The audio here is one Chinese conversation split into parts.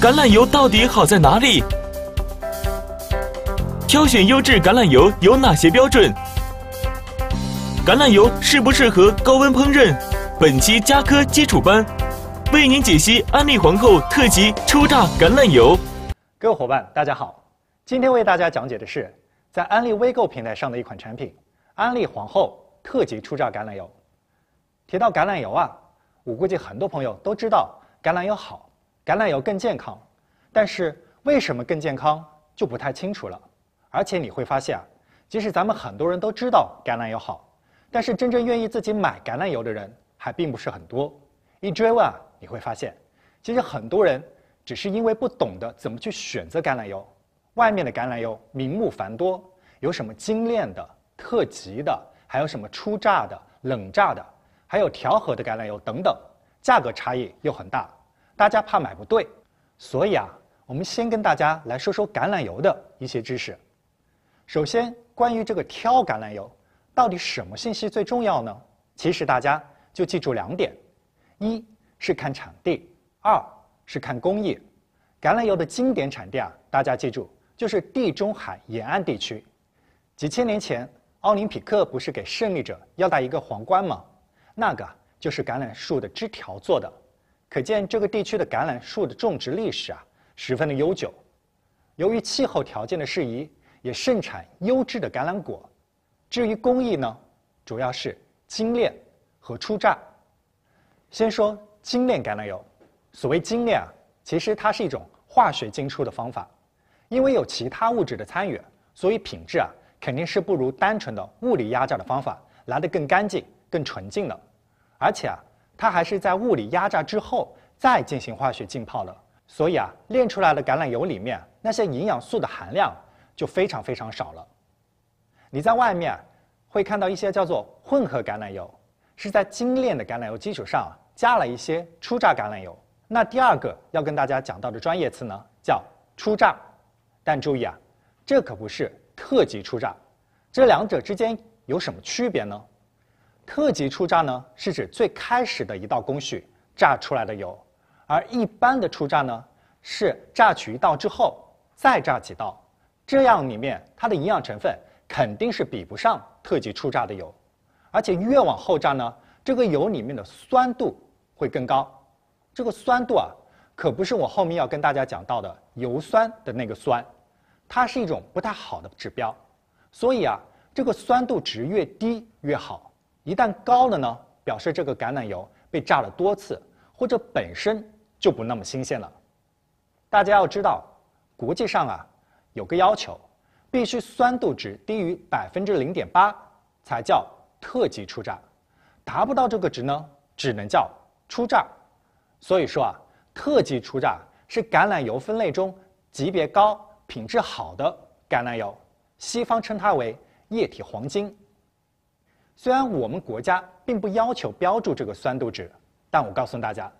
橄榄油到底好在哪里？挑选优质橄榄油有哪些标准？橄榄油适不适合高温烹饪？本期加科基础班为您解析安利皇后特级初榨橄榄油。各位伙伴，大家好，今天为大家讲解的是在安利微购平台上的一款产品——安利皇后特级初榨橄榄油。提到橄榄油啊，我估计很多朋友都知道橄榄油好。橄榄油更健康，但是为什么更健康就不太清楚了。而且你会发现，即使咱们很多人都知道橄榄油好，但是真正愿意自己买橄榄油的人还并不是很多。一追问啊，你会发现，其实很多人只是因为不懂得怎么去选择橄榄油。外面的橄榄油名目繁多，有什么精炼的、特级的，还有什么初榨的、冷榨的，还有调和的橄榄油等等，价格差异又很大。大家怕买不对，所以啊，我们先跟大家来说说橄榄油的一些知识。首先，关于这个挑橄榄油，到底什么信息最重要呢？其实大家就记住两点：一是看产地，二是看工艺。橄榄油的经典产地啊，大家记住就是地中海沿岸地区。几千年前，奥林匹克不是给胜利者要戴一个皇冠吗？那个就是橄榄树的枝条做的。可见这个地区的橄榄树的种植历史啊十分的悠久，由于气候条件的适宜，也盛产优质的橄榄果。至于工艺呢，主要是精炼和初榨。先说精炼橄榄油，所谓精炼啊，其实它是一种化学精出的方法，因为有其他物质的参与，所以品质啊肯定是不如单纯的物理压榨的方法来得更干净、更纯净的，而且啊。它还是在物理压榨之后再进行化学浸泡的，所以啊，炼出来的橄榄油里面那些营养素的含量就非常非常少了。你在外面会看到一些叫做混合橄榄油，是在精炼的橄榄油基础上加了一些初榨橄榄油。那第二个要跟大家讲到的专业词呢，叫初榨。但注意啊，这可不是特级初榨。这两者之间有什么区别呢？特级初榨呢，是指最开始的一道工序榨出来的油，而一般的初榨呢，是榨取一道之后再榨几道，这样里面它的营养成分肯定是比不上特级初榨的油，而且越往后榨呢，这个油里面的酸度会更高，这个酸度啊，可不是我后面要跟大家讲到的油酸的那个酸，它是一种不太好的指标，所以啊，这个酸度值越低越好。一旦高了呢，表示这个橄榄油被炸了多次，或者本身就不那么新鲜了。大家要知道，国际上啊，有个要求，必须酸度值低于百分之零点八，才叫特级初榨。达不到这个值呢，只能叫初榨。所以说啊，特级初榨是橄榄油分类中级别高、品质好的橄榄油。西方称它为液体黄金。虽然我们国家并不要求标注这个酸度值，但我告诉大家，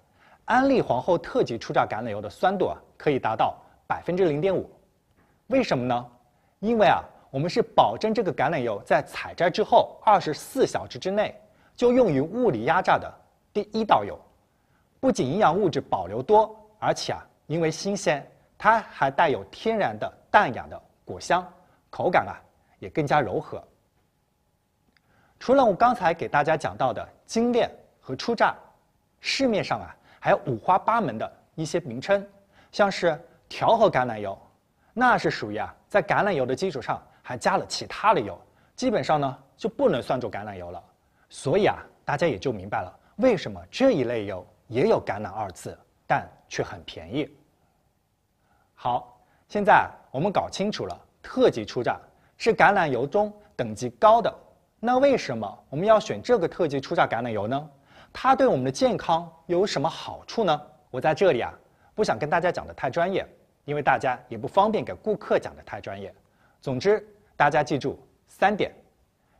安利皇后特级初榨橄榄油的酸度啊可以达到百分之零点五。为什么呢？因为啊，我们是保证这个橄榄油在采摘之后二十四小时之内就用于物理压榨的第一道油。不仅营养物质保留多，而且啊，因为新鲜，它还带有天然的淡雅的果香，口感啊也更加柔和。除了我刚才给大家讲到的精炼和初榨，市面上啊还有五花八门的一些名称，像是调和橄榄油，那是属于啊在橄榄油的基础上还加了其他的油，基本上呢就不能算作橄榄油了。所以啊，大家也就明白了为什么这一类油也有“橄榄”二字，但却很便宜。好，现在我们搞清楚了，特级初榨是橄榄油中等级高的。那为什么我们要选这个特级初榨橄榄油呢？它对我们的健康又有什么好处呢？我在这里啊，不想跟大家讲的太专业，因为大家也不方便给顾客讲的太专业。总之，大家记住三点：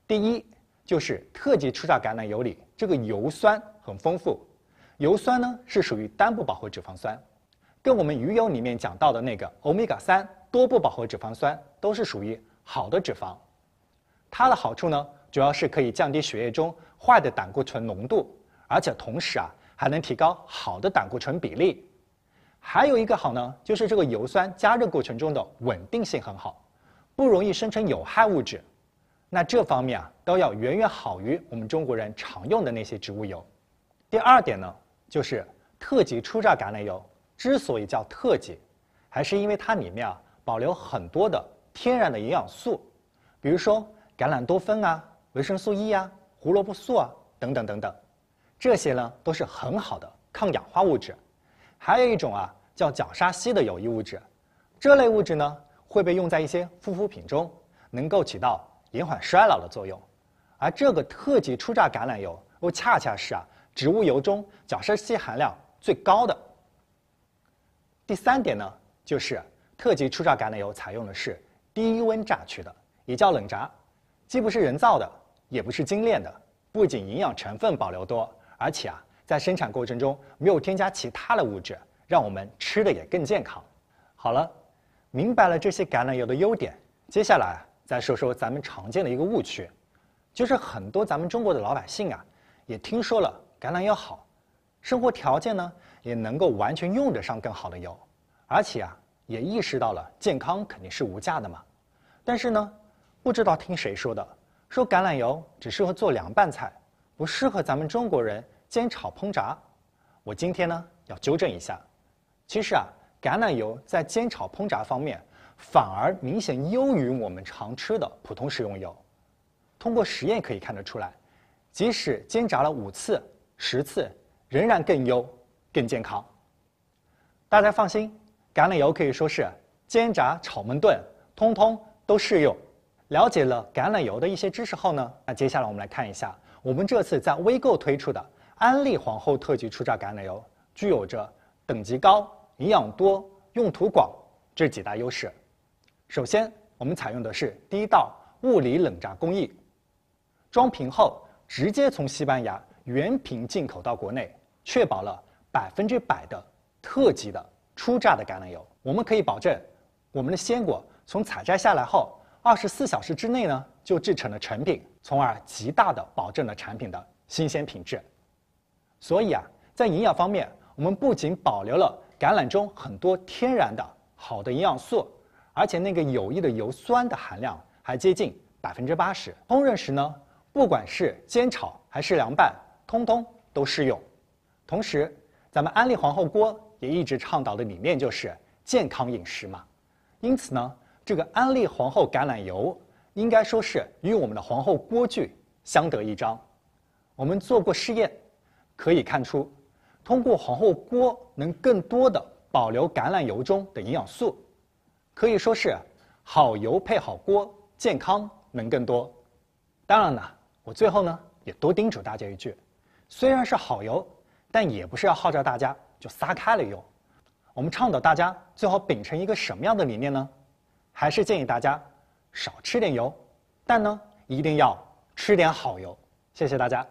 第一，就是特级初榨橄榄油里这个油酸很丰富，油酸呢是属于单不饱和脂肪酸，跟我们鱼油里面讲到的那个欧米伽三多不饱和脂肪酸都是属于好的脂肪。它的好处呢？主要是可以降低血液中坏的胆固醇浓度，而且同时啊，还能提高好的胆固醇比例。还有一个好呢，就是这个油酸加热过程中的稳定性很好，不容易生成有害物质。那这方面啊，都要远远好于我们中国人常用的那些植物油。第二点呢，就是特级初榨橄榄油之所以叫特级，还是因为它里面啊保留很多的天然的营养素，比如说橄榄多酚啊。维生素 E 啊，胡萝卜素啊，等等等等，这些呢都是很好的抗氧化物质。还有一种啊，叫角鲨烯的有益物质。这类物质呢会被用在一些护肤品中，能够起到延缓衰老的作用。而这个特级初榨橄榄油，恰恰是啊，植物油中角鲨烯含量最高的。第三点呢，就是特级初榨橄榄油采用的是低温榨取的，也叫冷榨，既不是人造的。也不是精炼的，不仅营养成分保留多，而且啊，在生产过程中没有添加其他的物质，让我们吃的也更健康。好了，明白了这些橄榄油的优点，接下来再说说咱们常见的一个误区，就是很多咱们中国的老百姓啊，也听说了橄榄油好，生活条件呢也能够完全用得上更好的油，而且啊也意识到了健康肯定是无价的嘛。但是呢，不知道听谁说的。说橄榄油只适合做凉拌菜，不适合咱们中国人煎炒烹炸。我今天呢要纠正一下，其实啊，橄榄油在煎炒烹炸方面反而明显优于我们常吃的普通食用油。通过实验可以看得出来，即使煎炸了五次、十次，仍然更优、更健康。大家放心，橄榄油可以说是煎炸、炒焖炖，通通都适用。了解了橄榄油的一些知识后呢，那接下来我们来看一下我们这次在微购推出的安利皇后特级初榨橄榄油，具有着等级高、营养多、用途广这几大优势。首先，我们采用的是低道物理冷榨工艺，装瓶后直接从西班牙原瓶进口到国内，确保了百分之百的特级的初榨的橄榄油。我们可以保证，我们的鲜果从采摘下来后。二十四小时之内呢，就制成了成品，从而极大的保证了产品的新鲜品质。所以啊，在营养方面，我们不仅保留了橄榄中很多天然的好的营养素，而且那个有益的油酸的含量还接近百分之八十。烹饪时呢，不管是煎炒还是凉拌，通通都适用。同时，咱们安利皇后锅也一直倡导的理念就是健康饮食嘛。因此呢。这个安利皇后橄榄油应该说是与我们的皇后锅具相得益彰。我们做过试验，可以看出，通过皇后锅能更多的保留橄榄油中的营养素，可以说是好油配好锅，健康能更多。当然了，我最后呢也多叮嘱大家一句：，虽然是好油，但也不是要号召大家就撒开了用。我们倡导大家最好秉承一个什么样的理念呢？还是建议大家少吃点油，但呢，一定要吃点好油。谢谢大家。